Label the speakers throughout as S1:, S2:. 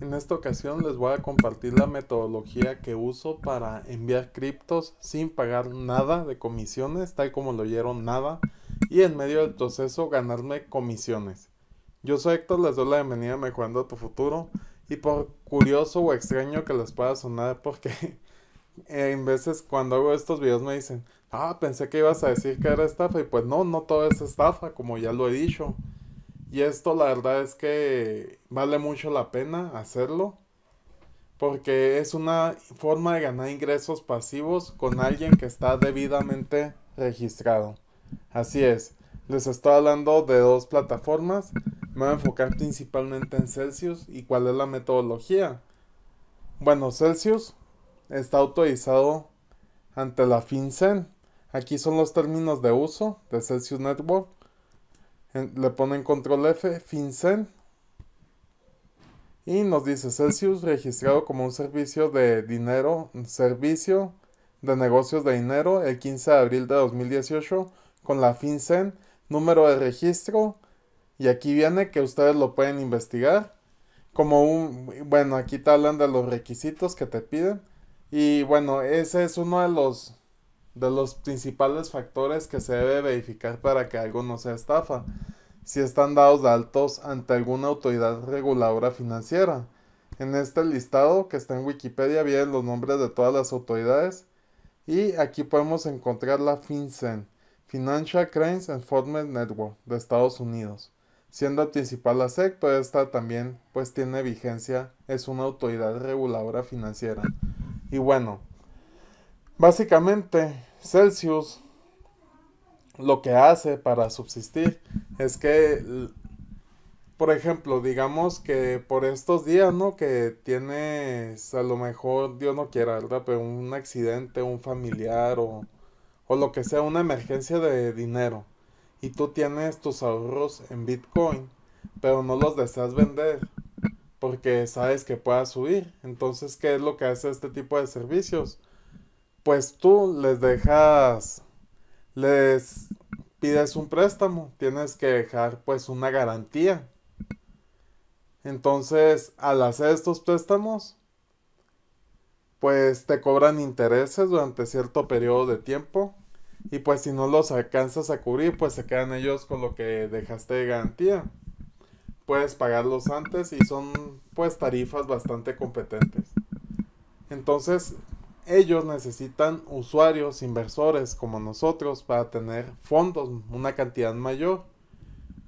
S1: En esta ocasión les voy a compartir la metodología que uso para enviar criptos sin pagar nada de comisiones, tal como lo oyeron nada, y en medio del proceso ganarme comisiones. Yo soy Héctor, les doy la bienvenida a Mejorando tu Futuro, y por curioso o extraño que les pueda sonar, porque en veces cuando hago estos videos me dicen, ah, pensé que ibas a decir que era estafa, y pues no, no todo es estafa, como ya lo he dicho. Y esto la verdad es que vale mucho la pena hacerlo porque es una forma de ganar ingresos pasivos con alguien que está debidamente registrado. Así es, les estoy hablando de dos plataformas. Me voy a enfocar principalmente en Celsius y cuál es la metodología. Bueno, Celsius está autorizado ante la FinCEN. Aquí son los términos de uso de Celsius Network le ponen control F, FinCEN. Y nos dice Celsius registrado como un servicio de dinero, servicio de negocios de dinero el 15 de abril de 2018 con la FinCEN, número de registro. Y aquí viene que ustedes lo pueden investigar. Como un, bueno, aquí te hablan de los requisitos que te piden. Y bueno, ese es uno de los de los principales factores que se debe verificar para que algo no sea estafa, si están dados de altos ante alguna autoridad reguladora financiera. En este listado que está en Wikipedia vienen los nombres de todas las autoridades y aquí podemos encontrar la FinCEN, Financial Crimes Enforcement Network de Estados Unidos. Siendo principal la SEC, pero pues esta también pues tiene vigencia, es una autoridad reguladora financiera. Y bueno, Básicamente, Celsius lo que hace para subsistir es que, por ejemplo, digamos que por estos días, ¿no? Que tienes, a lo mejor, Dios no quiera, ¿verdad? Pero un accidente, un familiar o, o lo que sea, una emergencia de dinero. Y tú tienes tus ahorros en Bitcoin, pero no los deseas vender porque sabes que pueda subir. Entonces, ¿qué es lo que hace este tipo de servicios? pues tú les dejas, les pides un préstamo, tienes que dejar pues una garantía. Entonces, al hacer estos préstamos, pues te cobran intereses durante cierto periodo de tiempo y pues si no los alcanzas a cubrir, pues se quedan ellos con lo que dejaste de garantía. Puedes pagarlos antes y son pues tarifas bastante competentes. Entonces, ellos necesitan usuarios, inversores como nosotros para tener fondos, una cantidad mayor.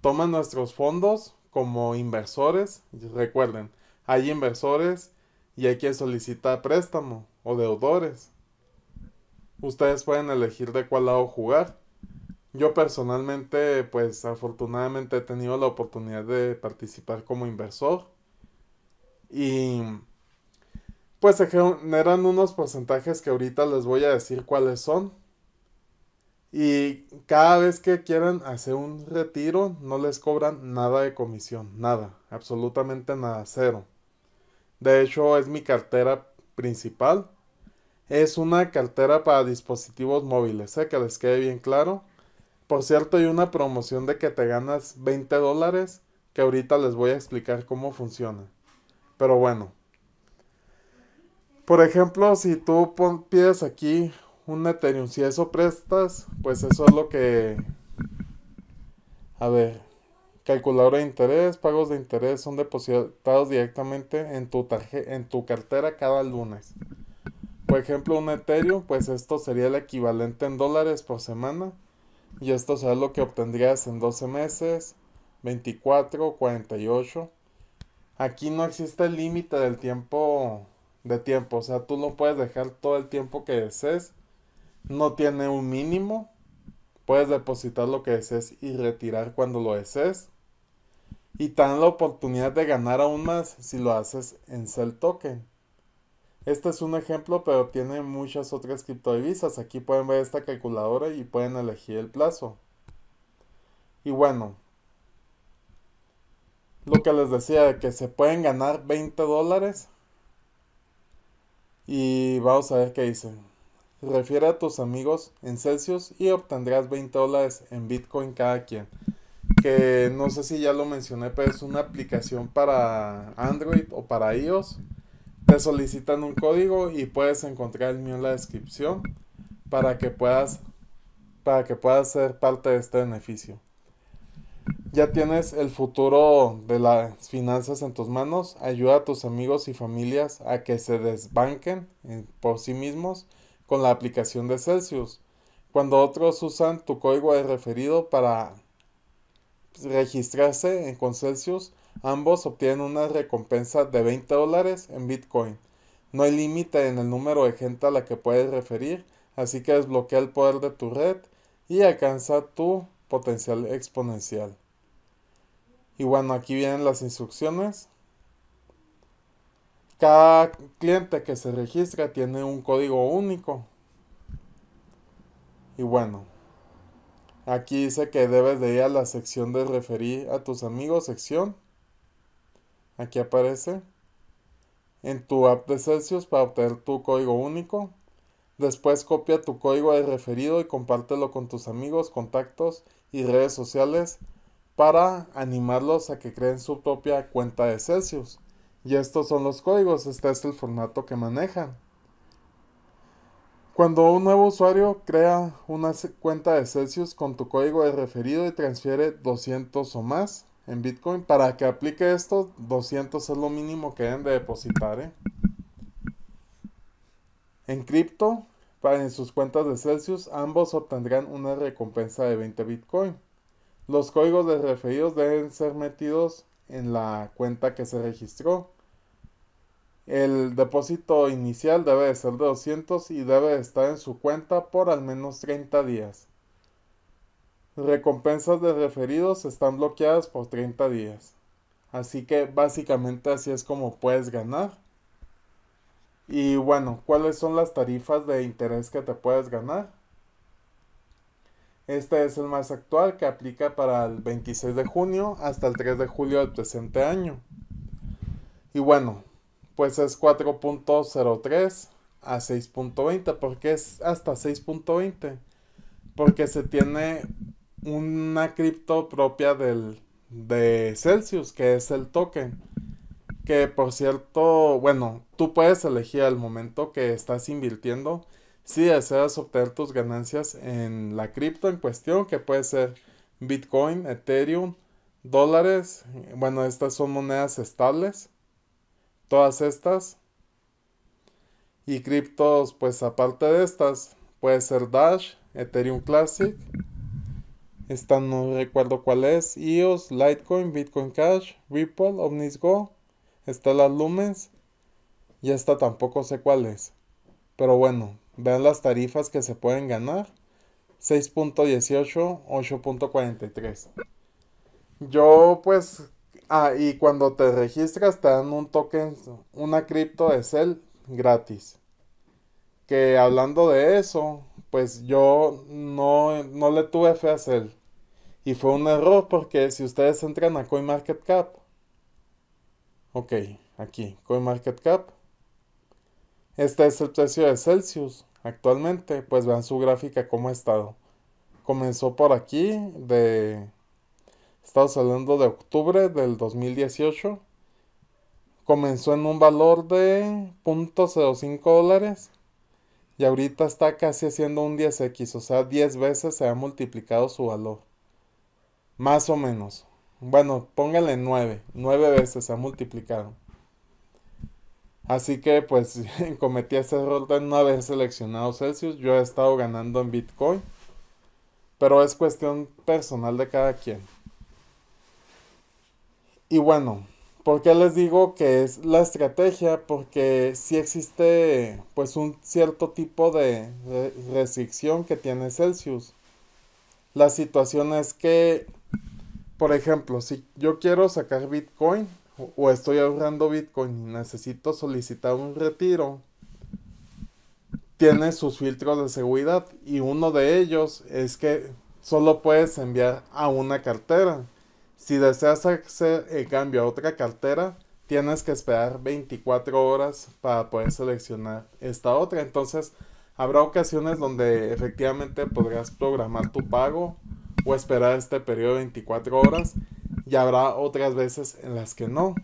S1: Toman nuestros fondos como inversores. Recuerden, hay inversores y hay quien solicita préstamo o deudores. Ustedes pueden elegir de cuál lado jugar. Yo personalmente, pues afortunadamente he tenido la oportunidad de participar como inversor. Y pues se generan unos porcentajes que ahorita les voy a decir cuáles son. Y cada vez que quieran hacer un retiro, no les cobran nada de comisión, nada, absolutamente nada, cero. De hecho, es mi cartera principal. Es una cartera para dispositivos móviles, ¿eh? que les quede bien claro. Por cierto, hay una promoción de que te ganas 20 dólares, que ahorita les voy a explicar cómo funciona. Pero bueno, por ejemplo, si tú pides aquí un Ethereum, si eso prestas, pues eso es lo que... A ver, calculadora de interés, pagos de interés son depositados directamente en tu, en tu cartera cada lunes. Por ejemplo, un Ethereum, pues esto sería el equivalente en dólares por semana. Y esto será lo que obtendrías en 12 meses, 24, 48. Aquí no existe el límite del tiempo de tiempo. O sea, tú no puedes dejar todo el tiempo que desees. No tiene un mínimo. Puedes depositar lo que desees y retirar cuando lo desees. Y te dan la oportunidad de ganar aún más si lo haces en Cell Token. Este es un ejemplo, pero tiene muchas otras criptodivisas. Aquí pueden ver esta calculadora y pueden elegir el plazo. Y bueno, lo que les decía de que se pueden ganar 20 dólares y vamos a ver qué dice. Refiere a tus amigos en Celsius y obtendrás 20 dólares en Bitcoin cada quien. Que no sé si ya lo mencioné, pero es una aplicación para Android o para iOS. Te solicitan un código y puedes encontrar el mío en la descripción para que puedas para que puedas ser parte de este beneficio. Ya tienes el futuro de las finanzas en tus manos. Ayuda a tus amigos y familias a que se desbanquen por sí mismos con la aplicación de Celsius. Cuando otros usan tu código de referido para registrarse en con Celsius, ambos obtienen una recompensa de 20 dólares en Bitcoin. No hay límite en el número de gente a la que puedes referir, así que desbloquea el poder de tu red y alcanza tu potencial exponencial. Y bueno, aquí vienen las instrucciones. Cada cliente que se registra tiene un código único. Y bueno, aquí dice que debes de ir a la sección de referir a tus amigos, sección. Aquí aparece. En tu app de Celsius para obtener tu código único. Después copia tu código de referido y compártelo con tus amigos, contactos y redes sociales para animarlos a que creen su propia cuenta de Celsius. Y estos son los códigos, este es el formato que manejan. Cuando un nuevo usuario crea una cuenta de Celsius con tu código de referido y transfiere 200 o más en Bitcoin, para que aplique esto, 200 es lo mínimo que deben de depositar. ¿eh? En cripto, para en sus cuentas de Celsius, ambos obtendrán una recompensa de 20 Bitcoin. Los códigos de referidos deben ser metidos en la cuenta que se registró. El depósito inicial debe ser de 200 y debe estar en su cuenta por al menos 30 días. Recompensas de referidos están bloqueadas por 30 días. Así que básicamente así es como puedes ganar. Y bueno, ¿cuáles son las tarifas de interés que te puedes ganar? Este es el más actual que aplica para el 26 de junio hasta el 3 de julio del presente año. Y bueno, pues es 4.03 a 6.20. ¿Por qué es hasta 6.20? Porque se tiene una cripto propia del, de Celsius, que es el token. Que por cierto, bueno, tú puedes elegir el momento que estás invirtiendo si deseas obtener tus ganancias en la cripto en cuestión, que puede ser Bitcoin, Ethereum, dólares. Bueno, estas son monedas estables. Todas estas. Y criptos, pues aparte de estas, puede ser Dash, Ethereum Classic. Esta no recuerdo cuál es. EOS, Litecoin, Bitcoin Cash, Ripple, OmnisGo, Está la Lumens. Y esta tampoco sé cuál es. Pero bueno, Vean las tarifas que se pueden ganar. 6.18, 8.43. Yo pues, ah, y cuando te registras te dan un token, una cripto de Cell gratis. Que hablando de eso, pues yo no, no le tuve fe a Cell. Y fue un error porque si ustedes entran a CoinMarketCap, ok, aquí, CoinMarketCap, este es el precio de Celsius. Actualmente, pues vean su gráfica cómo ha estado. Comenzó por aquí de... Estamos hablando de octubre del 2018. Comenzó en un valor de 0.05 dólares. Y ahorita está casi haciendo un 10x, o sea, 10 veces se ha multiplicado su valor. Más o menos. Bueno, póngale 9. 9 veces se ha multiplicado. Así que pues cometí ese error de no haber seleccionado Celsius. Yo he estado ganando en Bitcoin. Pero es cuestión personal de cada quien. Y bueno, ¿por qué les digo que es la estrategia? Porque si existe pues un cierto tipo de restricción que tiene Celsius. La situación es que, por ejemplo, si yo quiero sacar Bitcoin, o estoy ahorrando Bitcoin y necesito solicitar un retiro, tiene sus filtros de seguridad y uno de ellos es que solo puedes enviar a una cartera. Si deseas hacer el cambio a otra cartera, tienes que esperar 24 horas para poder seleccionar esta otra. Entonces, habrá ocasiones donde efectivamente podrás programar tu pago o esperar este periodo de 24 horas y habrá otras veces en las que no.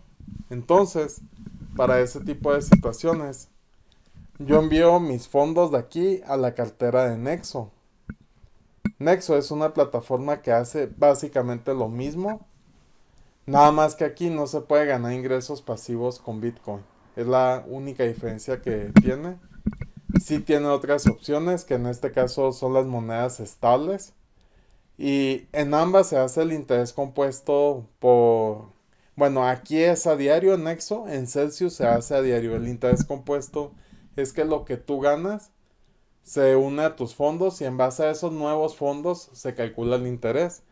S1: Entonces, para ese tipo de situaciones, yo envío mis fondos de aquí a la cartera de Nexo. Nexo es una plataforma que hace básicamente lo mismo, nada más que aquí no se puede ganar ingresos pasivos con Bitcoin. Es la única diferencia que tiene. Sí tiene otras opciones que en este caso son las monedas estables y en ambas se hace el interés compuesto por... Bueno, aquí es a diario en Nexo, en Celsius se hace a diario. El interés compuesto es que lo que tú ganas se une a tus fondos y en base a esos nuevos fondos se calcula el interés.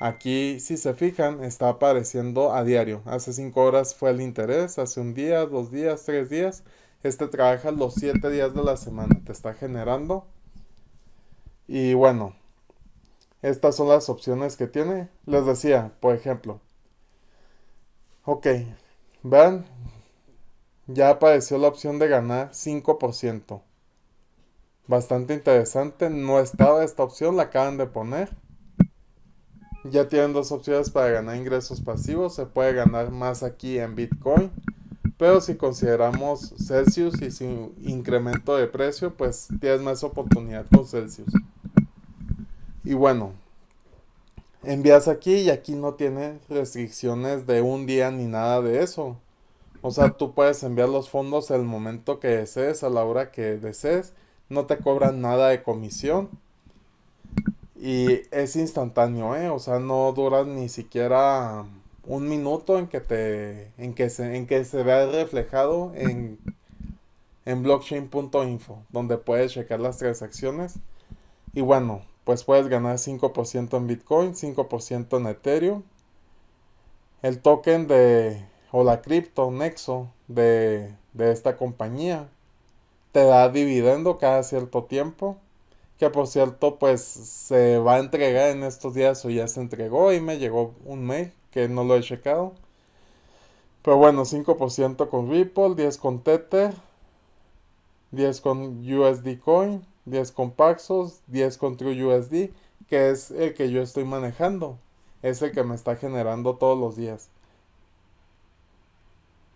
S1: Aquí, si se fijan, está apareciendo a diario. Hace 5 horas fue el interés, hace un día, dos días, tres días. Este trabaja los 7 días de la semana, te está generando. Y bueno, estas son las opciones que tiene. Les decía, por ejemplo. Ok, vean, ya apareció la opción de ganar 5%. Bastante interesante, no estaba esta opción, la acaban de poner. Ya tienen dos opciones para ganar ingresos pasivos. Se puede ganar más aquí en Bitcoin. Pero si consideramos Celsius y sin incremento de precio, pues tienes más oportunidad con Celsius. Y bueno, envías aquí y aquí no tiene restricciones de un día ni nada de eso. O sea, tú puedes enviar los fondos el momento que desees, a la hora que desees. No te cobran nada de comisión. Y es instantáneo, ¿eh? O sea, no duran ni siquiera un minuto en que te en que se, en que se vea reflejado en, en blockchain.info, donde puedes checar las transacciones. Y bueno, pues puedes ganar 5% en Bitcoin, 5% en Ethereum. El token de o la cripto Nexo de, esta compañía te da dividendo cada cierto tiempo. Que por cierto, pues se va a entregar en estos días o ya se entregó y me llegó un mail que no lo he checado. Pero bueno, 5% con Ripple, 10 con Tether, 10 con USD Coin, 10 con Paxos, 10 con TrueUSD, que es el que yo estoy manejando. Es el que me está generando todos los días.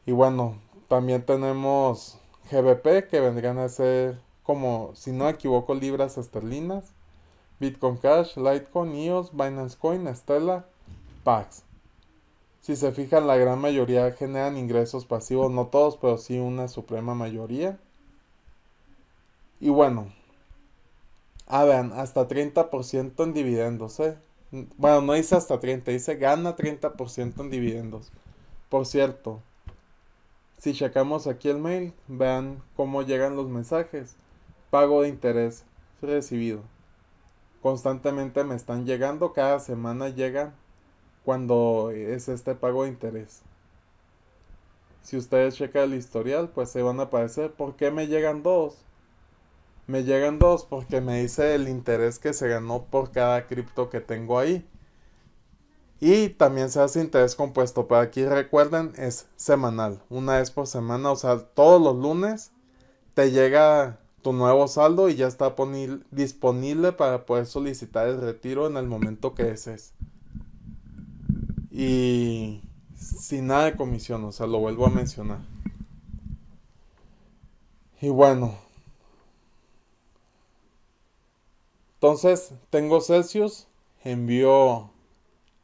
S1: Y bueno, también tenemos GBP, que vendrían a ser como, si no equivoco, libras esterlinas. Bitcoin Cash, Litecoin, EOS, Binance Coin, Estela, Pax. Si se fijan, la gran mayoría generan ingresos pasivos, no todos, pero sí una suprema mayoría. Y bueno, Ah, vean, hasta 30% en dividendos, ¿eh? Bueno, no dice hasta 30, dice gana 30% en dividendos. Por cierto, si checamos aquí el mail, vean cómo llegan los mensajes. Pago de interés recibido. Constantemente me están llegando, cada semana llegan cuando es este pago de interés. Si ustedes checan el historial, pues se van a aparecer. ¿Por qué me llegan dos? me llegan dos porque me dice el interés que se ganó por cada cripto que tengo ahí. Y también se hace interés compuesto, pero aquí recuerden es semanal, una vez por semana, o sea, todos los lunes te llega tu nuevo saldo y ya está disponible para poder solicitar el retiro en el momento que desees. Y sin nada de comisión, o sea, lo vuelvo a mencionar. Y bueno, Entonces, tengo Celsius, envió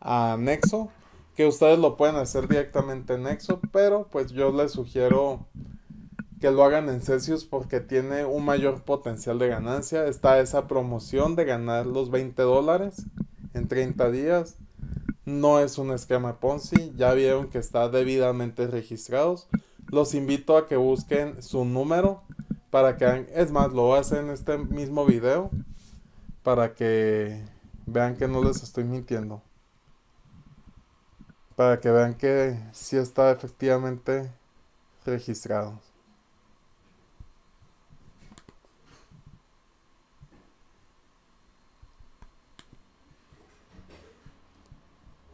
S1: a Nexo, que ustedes lo pueden hacer directamente en Nexo, pero pues yo les sugiero que lo hagan en Celsius porque tiene un mayor potencial de ganancia. Está esa promoción de ganar los 20 dólares en 30 días. No es un esquema Ponzi, ya vieron que está debidamente registrados. Los invito a que busquen su número para que, es más, lo hacen en este mismo video para que vean que no les estoy mintiendo. Para que vean que sí está efectivamente registrado.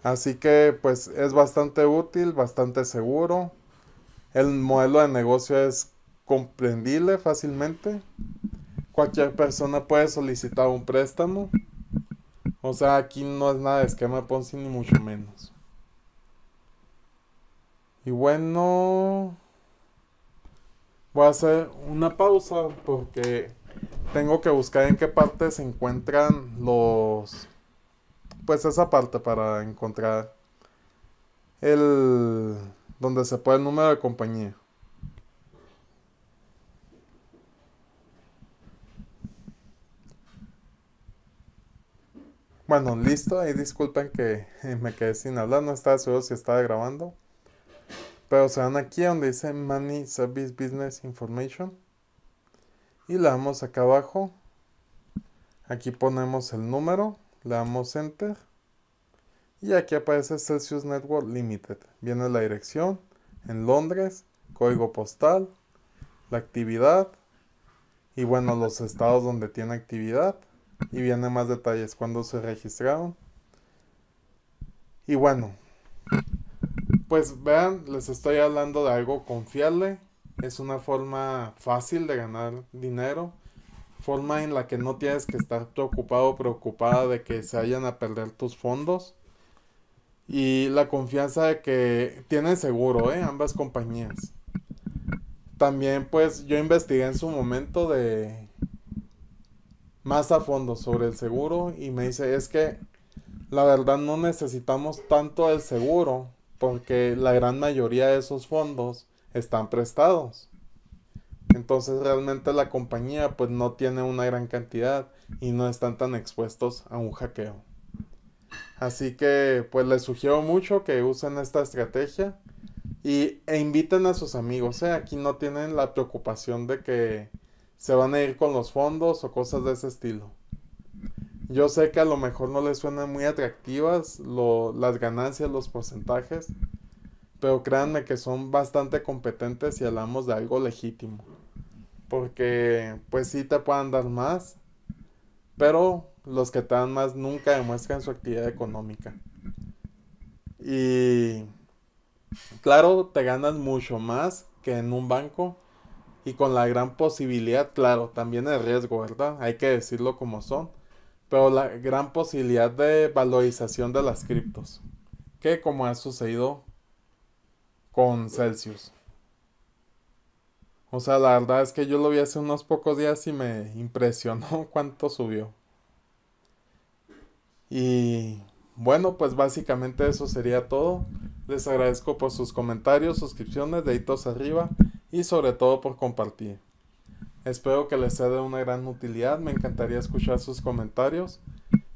S1: Así que pues es bastante útil, bastante seguro. El modelo de negocio es comprendible fácilmente cualquier persona puede solicitar un préstamo. O sea, aquí no es nada de esquema Ponzi ni mucho menos. Y bueno, voy a hacer una pausa porque tengo que buscar en qué parte se encuentran los... Pues esa parte para encontrar el... donde se pone el número de compañía. Bueno, listo. Ahí disculpen que eh, me quedé sin hablar. No estaba seguro si estaba grabando. Pero se van aquí donde dice Money Service Business Information. Y le damos acá abajo. Aquí ponemos el número. Le damos Enter. Y aquí aparece Celsius Network Limited. Viene la dirección en Londres, código postal, la actividad y bueno, los estados donde tiene actividad y viene más detalles cuando se registraron. Y bueno, pues vean, les estoy hablando de algo confiable. Es una forma fácil de ganar dinero. Forma en la que no tienes que estar preocupado o preocupada de que se vayan a perder tus fondos. Y la confianza de que tienen seguro, ¿eh? Ambas compañías. También pues yo investigué en su momento de más a fondo sobre el seguro y me dice, es que la verdad no necesitamos tanto el seguro porque la gran mayoría de esos fondos están prestados. Entonces realmente la compañía pues no tiene una gran cantidad y no están tan expuestos a un hackeo. Así que pues les sugiero mucho que usen esta estrategia y, e inviten a sus amigos. ¿eh? Aquí no tienen la preocupación de que se van a ir con los fondos o cosas de ese estilo. Yo sé que a lo mejor no les suenan muy atractivas las ganancias, los porcentajes, pero créanme que son bastante competentes si hablamos de algo legítimo. Porque pues sí te pueden dar más, pero los que te dan más nunca demuestran su actividad económica. Y claro, te ganas mucho más que en un banco, y con la gran posibilidad, claro, también de riesgo, ¿verdad? Hay que decirlo como son, pero la gran posibilidad de valorización de las criptos, que como ha sucedido con Celsius. O sea, la verdad es que yo lo vi hace unos pocos días y me impresionó cuánto subió. Y bueno, pues básicamente eso sería todo. Les agradezco por sus comentarios, suscripciones, deditos arriba y sobre todo por compartir. Espero que les sea de una gran utilidad, me encantaría escuchar sus comentarios.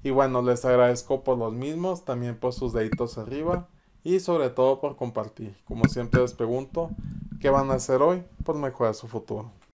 S1: Y bueno, les agradezco por los mismos, también por sus deditos arriba y sobre todo por compartir. Como siempre les pregunto, ¿qué van a hacer hoy por mejorar su futuro?